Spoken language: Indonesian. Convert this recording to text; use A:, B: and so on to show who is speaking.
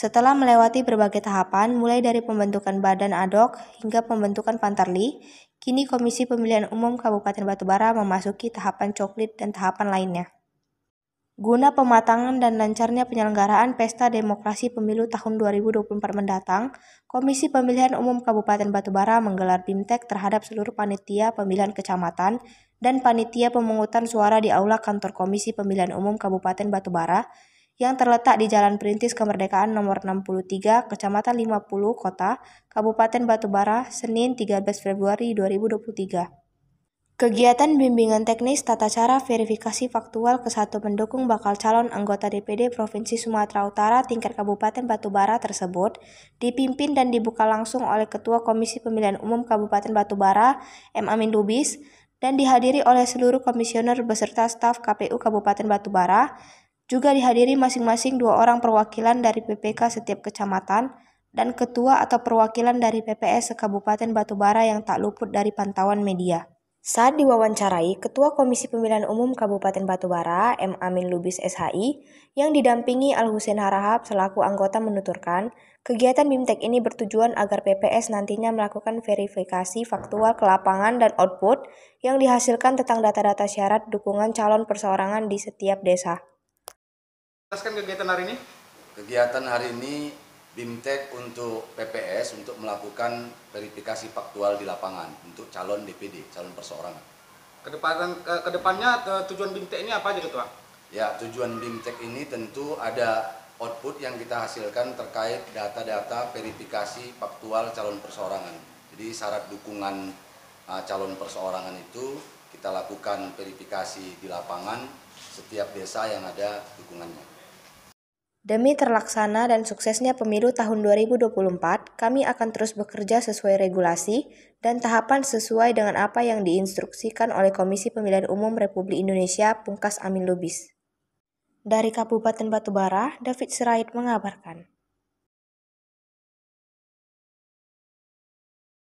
A: Setelah melewati berbagai tahapan, mulai dari pembentukan badan adok hingga pembentukan pantarli, kini Komisi Pemilihan Umum Kabupaten Batubara memasuki tahapan coklit dan tahapan lainnya. Guna pematangan dan lancarnya penyelenggaraan Pesta Demokrasi Pemilu tahun 2024 mendatang, Komisi Pemilihan Umum Kabupaten Batubara menggelar BIMTEK terhadap seluruh panitia pemilihan kecamatan dan panitia pemungutan suara di aula kantor Komisi Pemilihan Umum Kabupaten Batubara yang terletak di Jalan Perintis Kemerdekaan nomor 63, Kecamatan 50, Kota, Kabupaten Batubara, Senin 13 Februari 2023. Kegiatan bimbingan teknis tata cara verifikasi faktual ke satu pendukung bakal calon anggota DPD Provinsi Sumatera Utara tingkat Kabupaten Batubara tersebut dipimpin dan dibuka langsung oleh Ketua Komisi Pemilihan Umum Kabupaten Batubara, M. Amin Lubis, dan dihadiri oleh seluruh komisioner beserta staf KPU Kabupaten Batubara, juga dihadiri masing-masing dua orang perwakilan dari PPK setiap kecamatan dan ketua atau perwakilan dari PPS Kabupaten Batubara yang tak luput dari pantauan media. Saat diwawancarai, Ketua Komisi Pemilihan Umum Kabupaten Batubara, M. Amin Lubis SHI, yang didampingi Al Husin Harahap selaku anggota menuturkan, kegiatan BIMTEK ini bertujuan agar PPS nantinya melakukan verifikasi faktual kelapangan dan output yang dihasilkan tentang data-data syarat dukungan calon perseorangan di setiap desa.
B: Jelaskan kegiatan hari ini. Kegiatan hari ini BIMTEK untuk PPS untuk melakukan verifikasi faktual di lapangan untuk calon DPD, calon perseorangan. Kedepan, ke, kedepannya tujuan BIMTEK ini apa aja Ketua? Ya, tujuan BIMTEK ini tentu ada output yang kita hasilkan terkait data-data verifikasi faktual calon perseorangan. Jadi syarat dukungan uh, calon perseorangan itu kita lakukan verifikasi di lapangan setiap desa yang ada dukungannya.
A: Demi terlaksana dan suksesnya pemilu tahun 2024, kami akan terus bekerja sesuai regulasi dan tahapan sesuai dengan apa yang diinstruksikan oleh Komisi Pemilihan Umum Republik Indonesia Pungkas Amin Lubis. Dari Kabupaten Batubara, David Sirait mengabarkan.